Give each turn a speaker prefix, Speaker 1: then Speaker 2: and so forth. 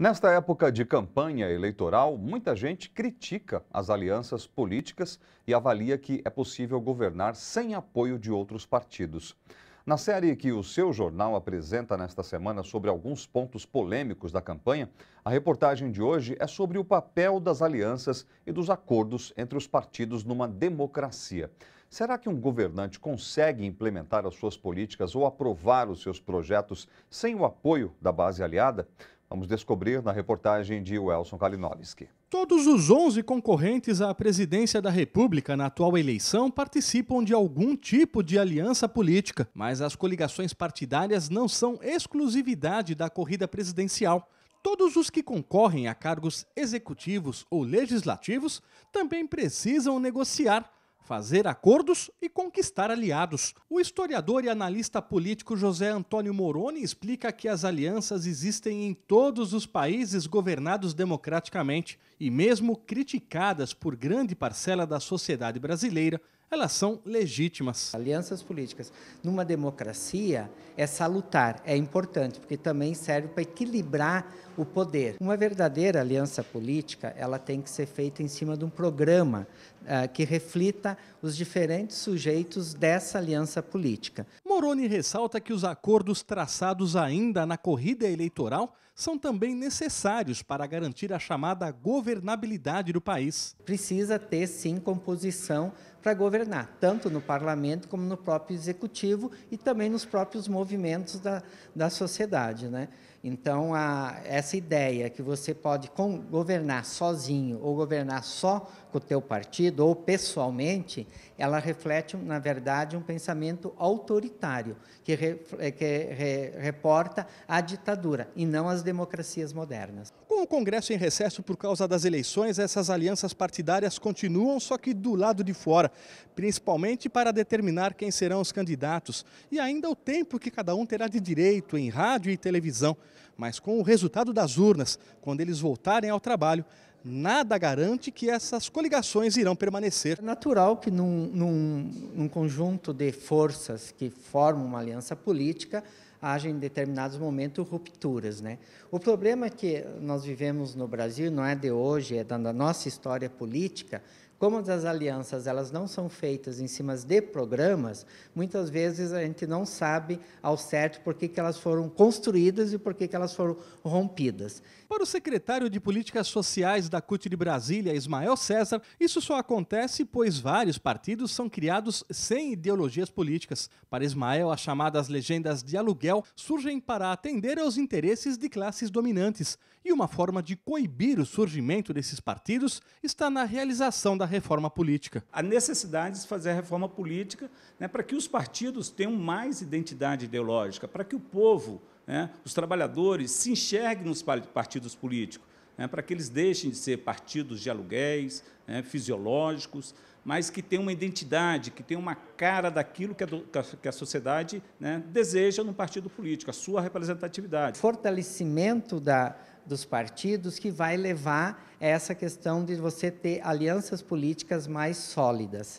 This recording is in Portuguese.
Speaker 1: Nesta época de campanha eleitoral, muita gente critica as alianças políticas e avalia que é possível governar sem apoio de outros partidos. Na série que o seu jornal apresenta nesta semana sobre alguns pontos polêmicos da campanha, a reportagem de hoje é sobre o papel das alianças e dos acordos entre os partidos numa democracia. Será que um governante consegue implementar as suas políticas ou aprovar os seus projetos sem o apoio da base aliada? Vamos descobrir na reportagem de Welson Kalinowski.
Speaker 2: Todos os 11 concorrentes à presidência da República na atual eleição participam de algum tipo de aliança política, mas as coligações partidárias não são exclusividade da corrida presidencial. Todos os que concorrem a cargos executivos ou legislativos também precisam negociar fazer acordos e conquistar aliados. O historiador e analista político José Antônio Moroni explica que as alianças existem em todos os países governados democraticamente e, mesmo criticadas por grande
Speaker 3: parcela da sociedade brasileira, elas são legítimas. Alianças políticas numa democracia é salutar, é importante, porque também serve para equilibrar o poder. Uma verdadeira aliança política, ela tem que ser feita em cima de um programa uh, que reflita os diferentes sujeitos dessa aliança política.
Speaker 2: Moroni ressalta que os acordos traçados ainda na corrida eleitoral são também
Speaker 3: necessários para garantir a chamada governabilidade do país. Precisa ter sim composição para governar, tanto no parlamento como no próprio executivo e também nos próprios movimentos da, da sociedade. Né? Então, a, essa ideia que você pode com, governar sozinho ou governar só com o teu partido ou pessoalmente, ela reflete, na verdade, um pensamento autoritário que, re, que re, reporta a ditadura e não as democracias modernas.
Speaker 2: Com o Congresso em recesso por causa das eleições, essas alianças partidárias continuam, só que do lado de fora, principalmente para determinar quem serão os candidatos e ainda o tempo que cada um terá de direito em rádio e televisão. Mas com o resultado das urnas, quando eles voltarem ao trabalho, nada garante que essas coligações
Speaker 3: irão permanecer. É natural que num, num, num conjunto de forças que formam uma aliança política, haja em determinados momentos rupturas. Né? O problema que nós vivemos no Brasil não é de hoje, é da nossa história política, como as alianças elas não são feitas em cima de programas, muitas vezes a gente não sabe ao certo por que, que elas foram construídas e por que, que elas foram rompidas.
Speaker 2: Para o secretário de Políticas Sociais da CUT de Brasília, Ismael César, isso só acontece pois vários partidos são criados sem ideologias políticas. Para Ismael, as chamadas legendas de aluguel surgem para atender aos interesses de classes dominantes. E uma forma de coibir o surgimento desses partidos está na realização da reforma política. A necessidade de fazer a reforma política né, para que os partidos tenham
Speaker 1: mais identidade ideológica, para que o povo, né, os trabalhadores, se enxerguem nos partidos políticos, né, para que eles deixem de ser partidos de aluguéis, né, fisiológicos, mas que tenham uma identidade, que tenham uma cara daquilo que a, que a sociedade
Speaker 3: né, deseja num partido político, a sua representatividade. Fortalecimento da dos partidos que vai levar essa questão de você ter alianças políticas mais sólidas.